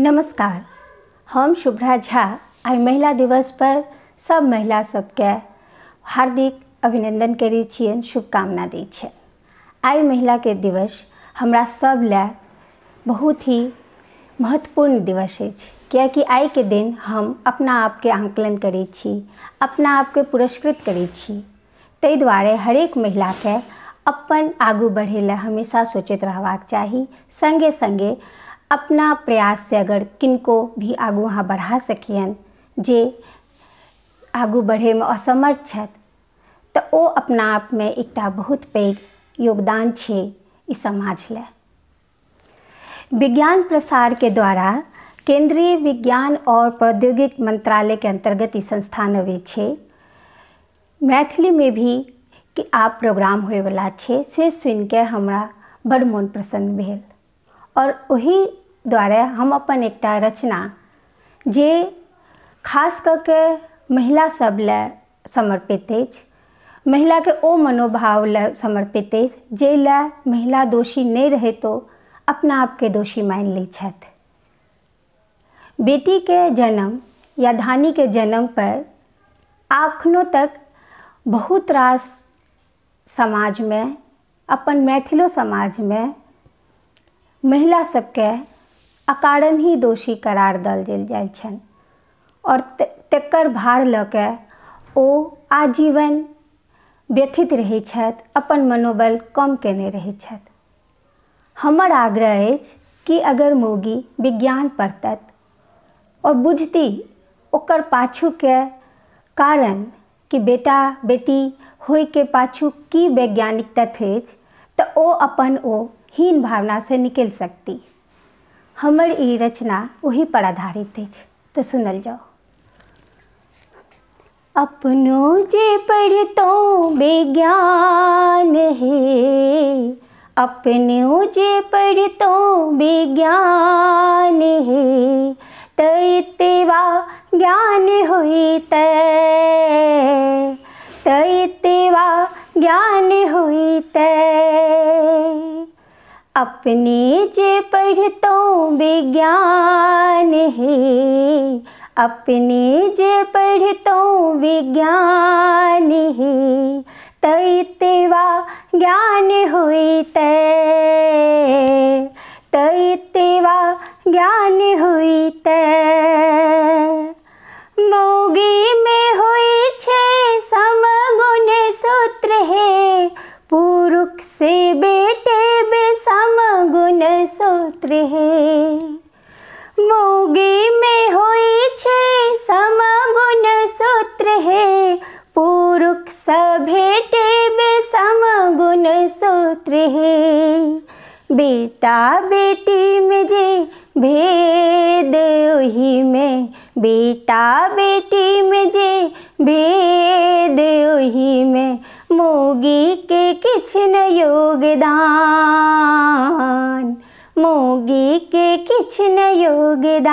नमस्कार हम शुभ्रा झा आई महिला दिवस पर सब महिला सबके हार्दिक अभिनंदन करी छियनि शुभकामना छ आई महिला के दिवस हमरा सब ले बहुत ही महत्वपूर्ण दिवस है कि किएकि के दिन हम अपना आप के आंकलन करे छी अपना के पुरस्कृत करे छी ताहि दुआरे हरेक के अपन आगू बढ़े ला हमेशा सोचते रहबाक चाहिए संगे संगे अपना प्रयास से अगर किनको भी आगू अहाँ बढ़ा सकियन जे आगू में असमर्थ छथि तो ओ अपना में एक बहुत पैघ योगदान छै इस समाज ले विज्ञान के द्वारा केंद्रीय विज्ञान और प्रौद्योगिक मंत्रालय के अंतर्गत ई संस्थान अबै छै में भी कि आप प्रोग्राम वाला छै से के हमरा बड़ मन प्रसन्न भेल और वही द्वारा हम अपन एक रचना जे खास करके के महिला सब ले समर्पित महिला के ओ मनोभाव ले समर्पित अछि जे ले महिला दोषी रहे तो अपना आपके दोषी मान ली छथि के जन्म या धानी के जन्म पर अखनों तक बहुत रास में अपन मैथिलो में महिला सबके अकारण ही दोषी करार दल देल जाइ और तकर भार लऽ ओ आजीवन व्यथित रहै छथि अपन मनोबल कम केने रहै छथि हमर आग्रह अछि कि अगर मोगी विज्ञान पढ़त और बुझती ओकर के कारण कि बेटा बेटी के पाछू की वैज्ञानिक तथ्य अछि तऽ ओ अपन ओ हीन भावना से निकल सकती हमर ई रचना वही पर आधारित है तो सुनल जाओ अपनो जे पढ़तो विज्ञान है अपनो जे पढ़तो विज्ञान है तेवा ज्ञान होइत तयतेवा ज्ञान होइत अपने जे पढ़तो विज्ञान है अपने जे पढ़तो विज्ञान है तैतेवा ज्ञान हुई तय तै पुत्र हे मोगी में होई छे समगुण सूत्र हे पुरुष सभेटे में समगुण सूत्र हे बेटा बेटी में जे भेद उही में बेटा बेटी में जे भेद उही में मोगी के न योगदान मोगी के किचन योगदान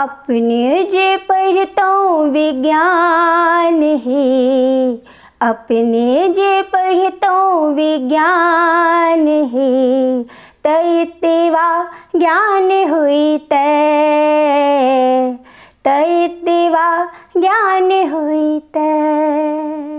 अपने जे पढ़ता तो विज्ञान है अपने जे पढ़ता तो विज्ञान है तैतेवा ज्ञान हुई तय तैतेवा ज्ञान हुई तय